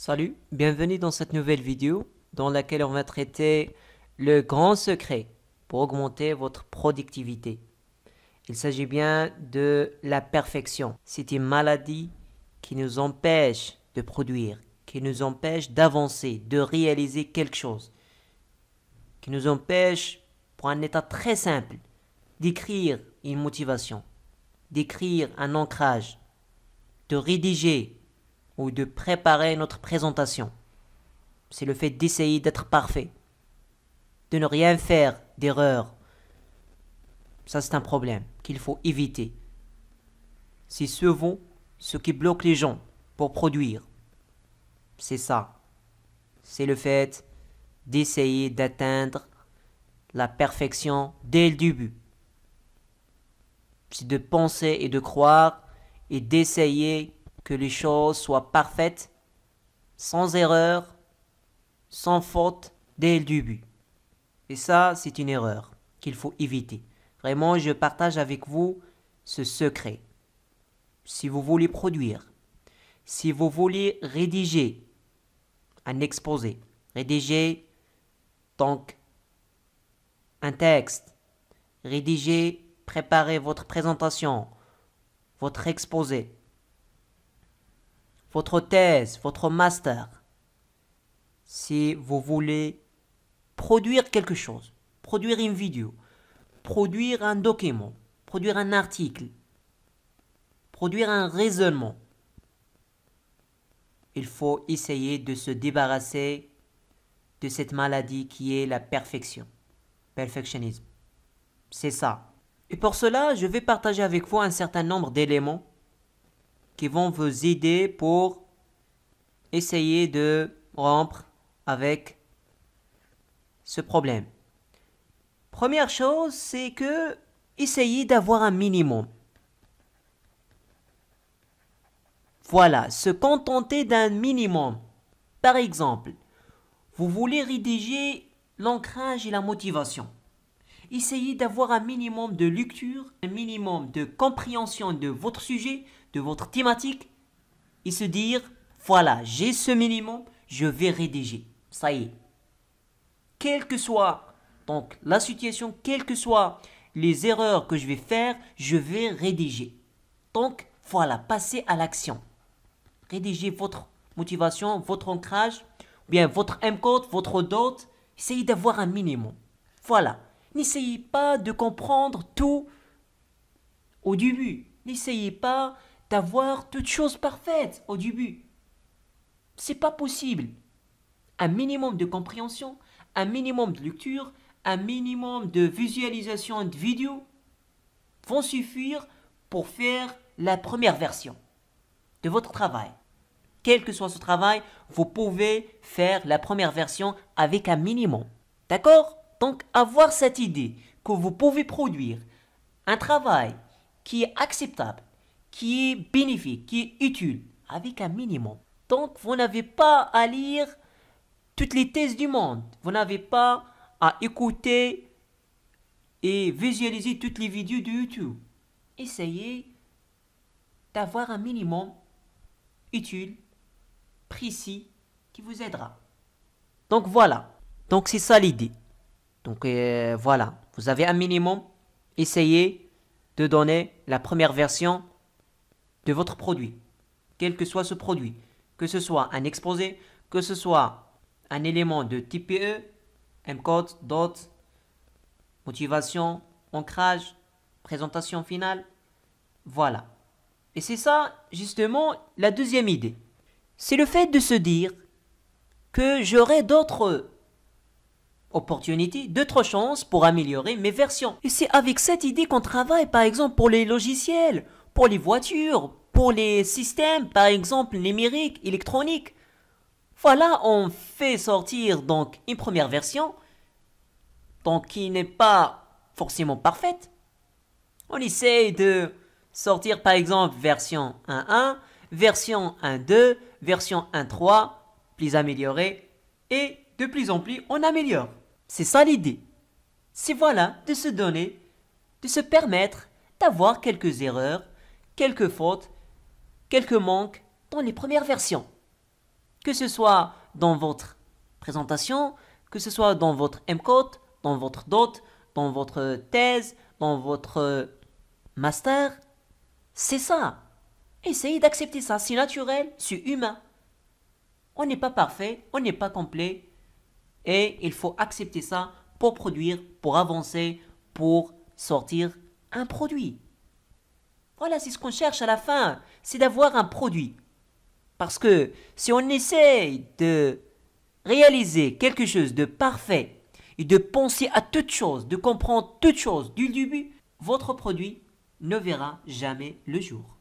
Salut, bienvenue dans cette nouvelle vidéo dans laquelle on va traiter le grand secret pour augmenter votre productivité. Il s'agit bien de la perfection. C'est une maladie qui nous empêche de produire, qui nous empêche d'avancer, de réaliser quelque chose, qui nous empêche, pour un état très simple, d'écrire une motivation, d'écrire un ancrage, de rédiger ou de préparer notre présentation. C'est le fait d'essayer d'être parfait, de ne rien faire d'erreur. Ça, c'est un problème qu'il faut éviter. C'est souvent ce qui bloque les gens pour produire. C'est ça. C'est le fait d'essayer d'atteindre la perfection dès le début. C'est de penser et de croire et d'essayer que les choses soient parfaites, sans erreur, sans faute dès le début. Et ça, c'est une erreur qu'il faut éviter. Vraiment, je partage avec vous ce secret. Si vous voulez produire, si vous voulez rédiger un exposé, rédiger donc un texte, rédiger, préparer votre présentation, votre exposé, votre thèse, votre master, si vous voulez produire quelque chose, produire une vidéo, produire un document, produire un article, produire un raisonnement, il faut essayer de se débarrasser de cette maladie qui est la perfection, perfectionnisme. C'est ça. Et pour cela, je vais partager avec vous un certain nombre d'éléments qui vont vous aider pour essayer de rompre avec ce problème. Première chose, c'est que essayez d'avoir un minimum. Voilà, se contenter d'un minimum. Par exemple, vous voulez rédiger l'ancrage et la motivation. Essayez d'avoir un minimum de lecture, un minimum de compréhension de votre sujet de votre thématique et se dire, voilà, j'ai ce minimum, je vais rédiger. Ça y est. Quelle que soit donc la situation, quelles que soient les erreurs que je vais faire, je vais rédiger. Donc voilà, passez à l'action. Rédigez votre motivation, votre ancrage, ou bien votre M-code, votre dot. Essayez d'avoir un minimum. Voilà. N'essayez pas de comprendre tout au début. N'essayez pas d'avoir toutes choses parfaites au début. C'est pas possible. Un minimum de compréhension, un minimum de lecture, un minimum de visualisation de vidéo vont suffire pour faire la première version de votre travail. Quel que soit ce travail, vous pouvez faire la première version avec un minimum. D'accord Donc avoir cette idée que vous pouvez produire un travail qui est acceptable, qui est bénéfique, qui est utile, avec un minimum. Donc, vous n'avez pas à lire toutes les thèses du monde. Vous n'avez pas à écouter et visualiser toutes les vidéos de YouTube. Essayez d'avoir un minimum utile, précis, qui vous aidera. Donc voilà. Donc c'est ça l'idée. Donc euh, voilà. Vous avez un minimum. Essayez de donner la première version de votre produit, quel que soit ce produit, que ce soit un exposé, que ce soit un élément de TPE, e, M-code, DOT, motivation, ancrage, présentation finale. Voilà. Et c'est ça, justement, la deuxième idée. C'est le fait de se dire que j'aurai d'autres opportunités, d'autres chances pour améliorer mes versions. Et c'est avec cette idée qu'on travaille, par exemple, pour les logiciels, pour les voitures, pour les systèmes, par exemple numériques, électroniques. Voilà, on fait sortir donc une première version, donc qui n'est pas forcément parfaite. On essaye de sortir par exemple version 1.1, version 1.2, version 1.3, plus améliorée, et de plus en plus on améliore. C'est ça l'idée. C'est voilà de se donner, de se permettre d'avoir quelques erreurs, quelques fautes, quelques manques dans les premières versions. Que ce soit dans votre présentation, que ce soit dans votre MCOT, dans votre DOT, dans votre thèse, dans votre master, c'est ça. Essayez d'accepter ça, c'est naturel, c'est humain. On n'est pas parfait, on n'est pas complet, et il faut accepter ça pour produire, pour avancer, pour sortir un produit. Voilà, c'est ce qu'on cherche à la fin, c'est d'avoir un produit. Parce que si on essaye de réaliser quelque chose de parfait et de penser à toute chose, de comprendre toute chose du début, votre produit ne verra jamais le jour.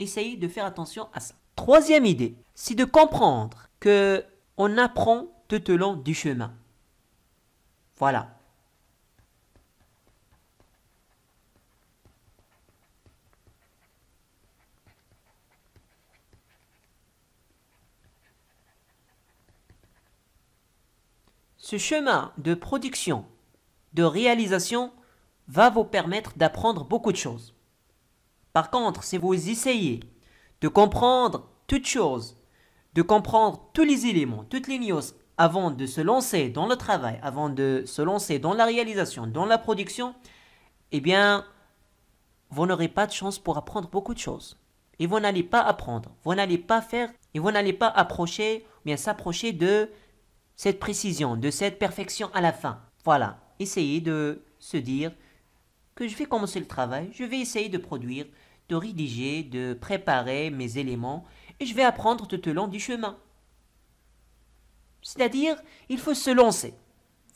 Essayez de faire attention à ça. Troisième idée, c'est de comprendre que on apprend tout au long du chemin. Voilà. Ce chemin de production, de réalisation, va vous permettre d'apprendre beaucoup de choses. Par contre, si vous essayez de comprendre toutes choses, de comprendre tous les éléments, toutes les news, avant de se lancer dans le travail, avant de se lancer dans la réalisation, dans la production, eh bien, vous n'aurez pas de chance pour apprendre beaucoup de choses. Et vous n'allez pas apprendre, vous n'allez pas faire, et vous n'allez pas approcher, ou bien s'approcher de cette précision, de cette perfection à la fin. Voilà, essayez de se dire que je vais commencer le travail, je vais essayer de produire, de rédiger, de préparer mes éléments, et je vais apprendre tout au long du chemin. C'est-à-dire, il faut se lancer.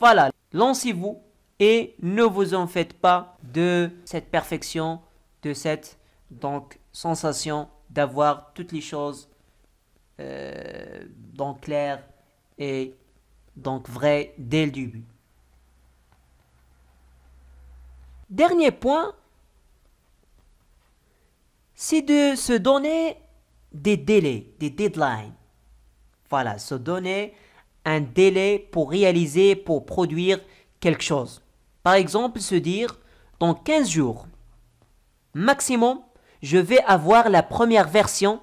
Voilà, lancez-vous et ne vous en faites pas de cette perfection, de cette donc sensation d'avoir toutes les choses euh, dans clair et donc vrai dès le début. Dernier point, c'est de se donner des délais, des deadlines. Voilà, se donner un délai pour réaliser, pour produire quelque chose. Par exemple, se dire, dans 15 jours, maximum, je vais avoir la première version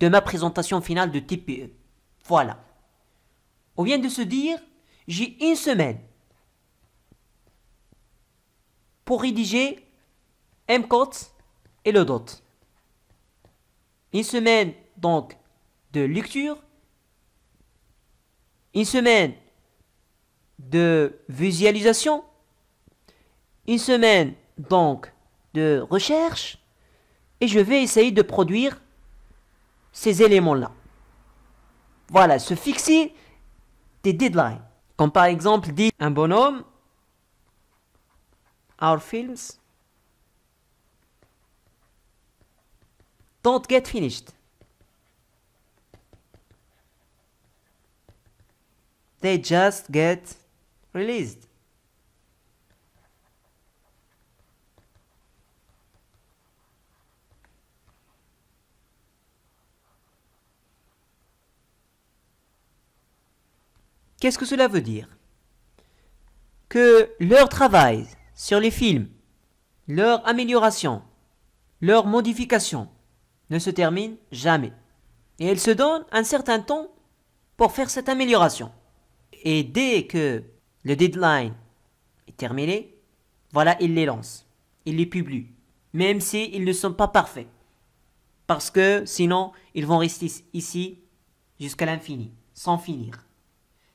de ma présentation finale de TPE. Euh, voilà. On vient de se dire, j'ai une semaine pour rédiger MCOT et le DOT. Une semaine donc de lecture, une semaine de visualisation, une semaine donc de recherche, et je vais essayer de produire ces éléments-là. Voilà, se fixer Deadline, deadlines. Comme par exemple dit un bonhomme, Our films don't get finished. They just get released. Qu'est-ce que cela veut dire Que leur travail sur les films, leur amélioration, leur modification ne se termine jamais. Et elles se donnent un certain temps pour faire cette amélioration. Et dès que le deadline est terminé, voilà, ils les lancent, ils les publient, même s'ils ne sont pas parfaits. Parce que sinon, ils vont rester ici jusqu'à l'infini, sans finir.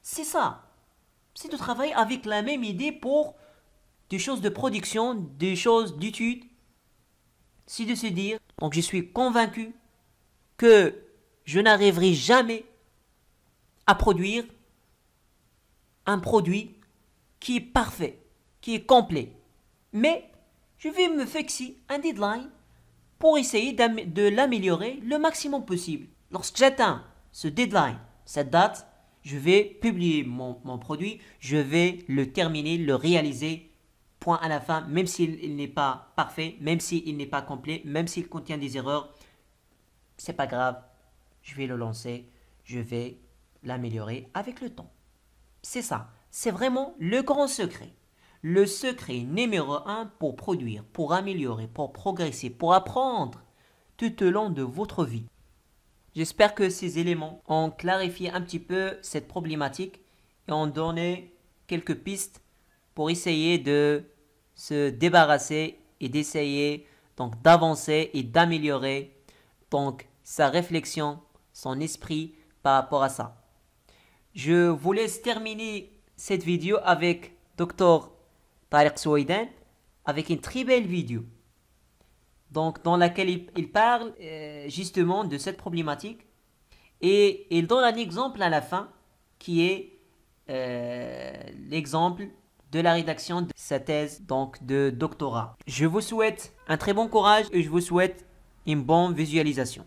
C'est ça. C'est de travailler avec la même idée pour des choses de production, des choses d'études. C'est de se dire, donc je suis convaincu que je n'arriverai jamais à produire un produit qui est parfait, qui est complet. Mais je vais me fixer un deadline pour essayer de l'améliorer le maximum possible. Lorsque j'atteins ce deadline, cette date, je vais publier mon, produit, je vais le terminer, le réaliser, point à la fin, même s'il n'est pas parfait, même s'il n'est pas complet, même s'il contient des erreurs, c'est pas grave, je vais le lancer, je vais l'améliorer avec le temps. C'est ça, c'est vraiment le grand secret. Le secret numéro un pour produire, pour améliorer, pour progresser, pour apprendre tout au long de votre vie. J'espère que ces éléments ont clarifié un petit peu cette problématique et ont donné quelques pistes pour essayer de se débarrasser et d'essayer d'avancer et d'améliorer donc sa réflexion, son esprit par rapport à ça. Je vous laisse terminer cette vidéo avec Dr Tariq Souaiden avec une très belle vidéo dans laquelle il, parle euh, justement de cette problématique. Et il donne un exemple à la fin qui est euh, l'exemple de la rédaction de sa thèse donc de doctorat. Je vous souhaite un très bon courage et je vous souhaite une bonne visualisation.